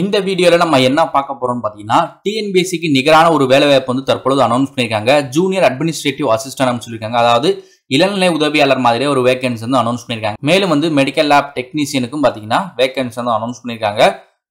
இந்த வீடியோவில் நம்ம என்ன பார்க்க போகிறோம்னு பார்த்தீங்கன்னா டிஎன்பிஎஸ்சிக்கு நிகரான ஒரு வேலைவாய்ப்பு வந்து தற்பொழுது அனௌன்ஸ் பண்ணியிருக்காங்க ஜூனியர் அட்மினிஸ்ட்ரேட்டிவ் அசிஸ்டன்ட் சொல்லியிருக்காங்க அதாவது இளநிலை உதவியாளர் மாதிரியே ஒரு வேகன்சி வந்து அனௌன்ஸ் பண்ணியிருக்காங்க மேலும் வந்து மெடிக்கல் லேப் டெக்னீசியனுக்கும் பார்த்தீங்கன்னா வேகன்சி வந்து அனௌன்ஸ் பண்ணியிருக்காங்க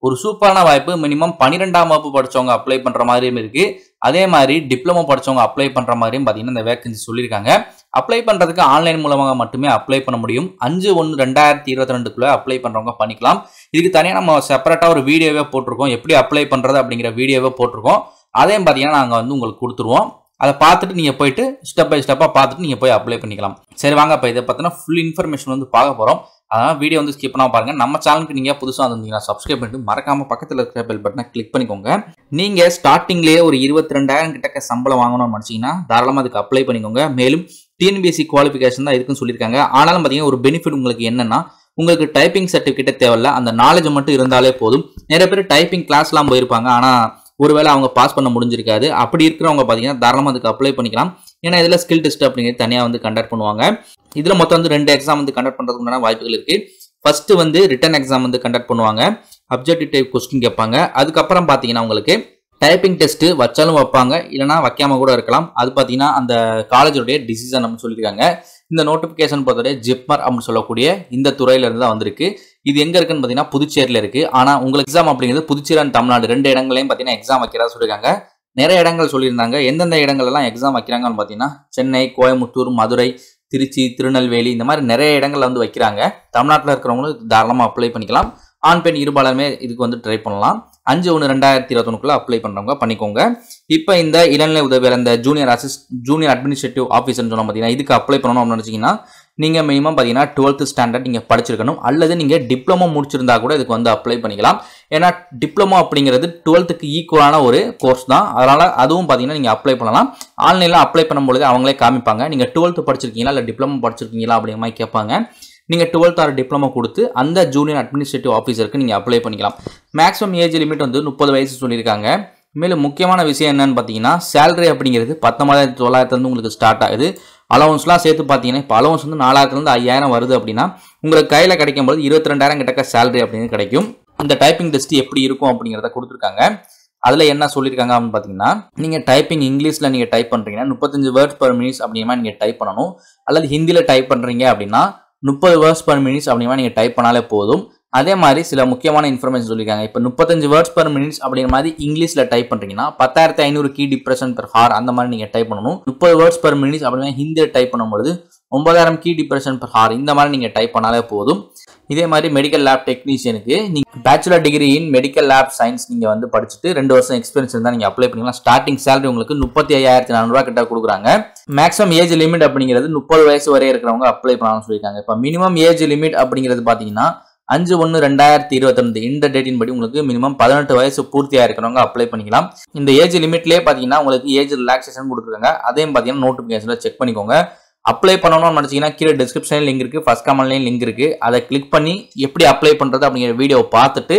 ஒரு சூப்பரான வாய்ப்பு மினிமம் பன்னிரெண்டாம் வகுப்பு படிச்சவங்க அப்ளை பண்ணுற மாதிரியும் இருக்குது அதே மாதிரி டிப்ளமோ படிச்சவங்க அப்ளை பண்ணுற மாதிரியும் பார்த்தீங்கன்னா இந்த வேகன்சி சொல்லியிருக்காங்க அப்ளை பண்ணுறதுக்கு ஆன்லைன் மூலமாக மட்டுமே அப்ளை பண்ண முடியும் அஞ்சு ஒன்று ரெண்டாயிரத்தி இருபத்தி ரெண்டுக்குள்ளே அப்ளை பண்ணுறவங்க பண்ணிக்கலாம் இதுக்கு தனியாக நம்ம செப்பரேட்டாக ஒரு வீடியோவே போட்டிருக்கோம் எப்படி அப்ளை பண்ணுறது அப்படிங்கிற வீடியோவே போட்டிருக்கோம் அதையும் பார்த்தீங்கன்னா நாங்கள் வந்து உங்களுக்கு கொடுத்துருவோம் அதை பார்த்துட்டு நீங்கள் போயிட்டு ஸ்டெப் பை ஸ்டெப்பாக பார்த்துட்டு நீங்கள் போய் அப்ளை பண்ணிக்கலாம் சரி வாங்க இப்போ இதை பார்த்தீங்கன்னா ஃபுல் இன்ஃபர்மேஷன் வந்து பார்க்க போகிறோம் அதனால் வீடியோ வந்து ஸ்கிப் பண்ணாமல் பாருங்கள் நம்ம சேனலுக்கு நீங்கள் புதுசாக வந்திருந்தீங்கன்னா சப்ஸ்கிரைப் பண்ணிட்டு மறக்காமல் பக்கத்தில் இருக்கிற பெல் பட்டனை கிளிக் பண்ணிக்கோங்க நீங்கள் ஸ்டார்டிங்லேயே ஒரு இருபத்தி ரெண்டாயிரம் கிட்டக்க சம்பளம் வாங்கணும்னு நினச்சிங்கன்னா தாராளமாக அதுக்கு அப்ளை பண்ணிக்கோங்க மேலும் டிஎன்பிஎஸ்சி குவாலிஃபிகேஷன் தான் இருக்குன்னு சொல்லியிருக்காங்க ஆனாலும் பார்த்தீங்கன்னா ஒரு பெனிஃபிட் உங்களுக்கு என்னன்னா உங்களுக்கு டைப்பிங் சர்டிஃபிகேட்டே தேவையில்ல அந்த நாலேஜ் மட்டும் இருந்தாலே போதும் நிறைய பேர் டைப்பிங் கிளாஸ்லாம் போயிருப்பாங்க ஆனால் ஒருவேளை அவங்க பாஸ் பண்ண முடிஞ்சிருக்காது அப்படி இருக்கிறவங்க பார்த்தீங்கன்னா தாராளம் அதுக்கு அப்ளை பண்ணிக்கலாம் ஏன்னா இதில் ஸ்கில் டெஸ்ட் அப்படிங்கிறது தனியாக வந்து கண்டக்ட் பண்ணுவாங்க இதில் மொத்தம் வந்து ரெண்டு எக்ஸாம் வந்து கண்டக்ட் பண்ணுறதுக்கு வாய்ப்புகள் இருக்குது ஃபஸ்ட்டு வந்து ரிட்டன் எக்ஸாம் வந்து கண்டக்ட் பண்ணுவாங்க அப்ஜெக்டிவ் டைப் கொஸ்டின் கேட்பாங்க அதுக்கப்புறம் பார்த்தீங்கன்னா உங்களுக்கு டைப்பிங் டெஸ்ட்டு வச்சாலும் வைப்பாங்க இல்லைனா வைக்காம கூட இருக்கலாம் அது பார்த்தீங்கன்னா அந்த காலேஜோடைய டிசிஷன் அப்படின்னு சொல்லியிருக்காங்க இந்த நோட்டிஃபிகேஷன் பார்த்தோடைய ஜிப்மர் அப்படின்னு சொல்லக்கூடிய இந்த துறையிலேருந்து தான் வந்திருக்கு இது எங்கே இருக்குன்னு பார்த்தீங்கன்னா புதுச்சேரியில் இருக்குது ஆனால் உங்களுக்கு எக்ஸாம் அப்படிங்கிறது புதுச்சேரி அண்ட் தமிழ்நாடு ரெண்டு இடங்களையும் பார்த்தீங்கன்னா எக்ஸாம் வைக்கிறதா சொல்லியிருக்காங்க நிறைய இடங்கள் சொல்லியிருந்தாங்க எந்தெந்த இடங்கள்லாம் எக்ஸாம் வைக்கிறாங்கன்னு பார்த்தீங்கன்னா சென்னை கோயம்புத்தூர் மதுரை திருச்சி திருநெல்வேலி இந்த மாதிரி நிறைய இடங்கள்ல வந்து வைக்கிறாங்க தமிழ்நாட்டில் இருக்கிறவங்களும் தாராளமாக அப்ளை பண்ணிக்கலாம் ஆண் பெண் இருபாலருமே இதுக்கு வந்து ட்ரை பண்ணலாம் அஞ்சு ஒன்று ரெண்டாயிரத்தி இருபத்தொன்னுக்குள்ளே அப்ளை பண்ணுறவங்க பண்ணிக்கோங்க இப்போ இந்த இளநிலை உதவியில் இந்த ஜூனியர் அசிஸ்ட் ஜூனியர் அட்மினிஸ்ட்ரேட்டிவ் ஆஃபீஸர்னு சொன்னால் பார்த்தீங்கன்னா இதுக்கு அப்ளை பண்ணணும் அப்படின்னு நினச்சிங்கன்னா நீங்கள் மினிமம் பார்த்தீங்கன்னா டுவெல்த் ஸ்டாண்டர்ட் நீங்கள் படிச்சிருக்கணும் அல்லது நீங்கள் டிப்ளமோ முடிச்சிருந்தா கூட இதுக்கு வந்து அப்ளை பண்ணிக்கலாம் ஏன்னா டிப்ளமோ அப்படிங்கிறது டுவெல்த்துக்கு ஈக்குவலான ஒரு கோர்ஸ் தான் அதனால் அதுவும் பார்த்தீங்கன்னா நீங்கள் அப்ளை பண்ணலாம் ஆன்லைனில் அப்ளை பண்ணும்பொழுது அவங்களே காமிப்பாங்க நீங்கள் டுவெல்த்து படிச்சிருக்கீங்களா இல்லை டிப்ளமோ படிச்சிருக்கீங்களா அப்படிங்கிற மாதிரி கேட்பாங்க நீங்கள் டுவெல்த் ஆர் டிப்ளமோ கொடுத்து அந்த ஜூனியர் அட்மினிஸ்ட்ரேட்டிவ் ஆஃபீஸருக்கு நீங்கள் அப்ளை பண்ணிக்கலாம் மேக்ஸிமம் ஏஜ் லிமிட் வந்து முப்பது வயசு சொல்லியிருக்காங்க மேலும் முக்கியமான விஷயம் என்னன்னு பார்த்தீங்கன்னா சேலரி அப்படிங்கிறது பத்தொன்பதாயிரத்தி தொள்ளாயிரத்துலேருந்து உங்களுக்கு ஸ்டார்ட் ஆகுது அலவன்ஸ்லாம் சேர்த்து பார்த்தீங்கன்னா இப்போ அலவன்ஸ் வந்து நாலாயிரத்துலேருந்து ஐயாயிரம் வருது அப்படின்னா உங்களுக்கு கையில் கிடைக்கும் போது இருபத்தி ரெண்டாயிரம் கிட்ட சேலரி அப்படின்னு கிடைக்கும் அந்த டைப்பிங் டெஸ்ட் எப்படி இருக்கும் அப்படிங்கிறத கொடுத்துருக்காங்க அதில் என்ன சொல்லியிருக்காங்க அப்படின்னு பார்த்தீங்கன்னா நீங்கள் டைப்பிங் இங்கிலீஷில் நீங்கள் டைப் பண்ணுறீங்கன்னா முப்பத்தஞ்சு வேர்ட்ஸ் பர் மினிட்ஸ் அப்படிங்கிற மாதிரி நீங்கள் டைப் பண்ணணும் அல்லது ஹிந்தியில் டைப் பண்ணுறீங்க அப்படின்னா முப்பது வேர்ஸ் பர் மினிட்ஸ் அப்படிங்கிற நீங்கள் டைப் பண்ணாலே போதும் அதே மாதிரி சில முக்கியமான இன்ஃபர்மேஷன் சொல்லியிருக்காங்க இப்போ முப்பத்தஞ்சு வேர்ட்ஸ் பர் மினிட்ஸ் அப்படிங்கிற மாதிரி இங்கிலீஷில் டைப் பண்ணுறீங்கன்னா பத்தாயிரத்தி ஐநூறு கீ டிப்ரெஷன் பெர் ஹார் அந்த மாதிரி நீங்கள் டைப் பண்ணணும் முப்பது வேர்ட்ஸ் பர் மினிட்ஸ் அப்படின்னா ஹிந்தியில் டைப் பண்ணும்போது ஒன்பதாயிரம் கீ டிப்ரெஷன் பெர் ஹார் இந்த மாதிரி நீங்கள் டைப் பண்ணாலே போதும் இதே மாதிரி மெடிக்கல் லேப் டெக்னீஷியனுக்கு நீங்கள் bachelor degree in medical lab science நீங்கள் வந்து படிச்சுட்டு ரெண்டு வருஷம் எக்ஸ்பீரியன்ஸ் இருந்தால் நீங்கள் அப்ளை பண்ணிக்கலாம் ஸ்டார்டிங் சேலரி உங்களுக்கு முப்பத்தி ஐயாயிரத்தி நானூறுரூவா கிட்ட கொடுக்குறாங்க மேக்ஸிமம் ஏஜ் லிமிட் அப்படிங்கிறது முப்பது வயசு வரை இருக்கிறவங்க அப்ளை பண்ணலாம்னு சொல்லியிருக்காங்க இப்போ மினிமம் ஏஜ் லிமிட் அப்படிங்கிறது பார்த்தீங்கன்னா அஞ்சு ஒன்று ரெண்டாயிரத்தி இருபத்தி ரெண்டு இந்த டேட்டின் படி உங்களுக்கு மினிமம் பதினெட்டு வயசு பூர்த்தியாக இருக்கிறவங்க அப்ளை பண்ணிக்கலாம் இந்த ஏஜ் லிமிட்லேயே பார்த்தீங்கன்னா உங்களுக்கு ஏஜ் ரிலாக்ஸேஷன் கொடுத்துருக்காங்க அதையும் பார்த்தீங்கன்னா நோட்டிஃபிகேஷனில் செக் பண்ணிக்கோங்க அப்ளை பண்ணணும்னு நினச்சிங்கன்னா கீழே டிஸ்கிரிப்ஷனில் லிங்க் இருக்குது ஃபஸ்ட் காமன்லேயும் லிங்க் இருக்குது அதை கிளிக் பண்ணி எப்படி அப்ளை பண்ணுறது அப்படிங்கிற வீடியோ பார்த்துட்டு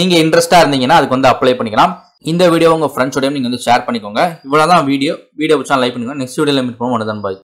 நீங்கள் இன்ட்ரெஸ்ட்டாக இருந்தீங்கன்னா அதுக்கு வந்து அப்ளை பண்ணிக்கலாம் இந்த வீடியோ உங்கள் ஃப்ரெண்ட்ஸோடையும் நீங்கள் வந்து ஷேர் பண்ணிக்கோங்க இவ்வளோ தான் வீடியோ வீடியோ பிடிச்சா லைக் பண்ணிக்கோங்க நெக்ஸ்ட் வீடியோ லிமிட் பண்ணுவோம் ஒன்று தான் பாய்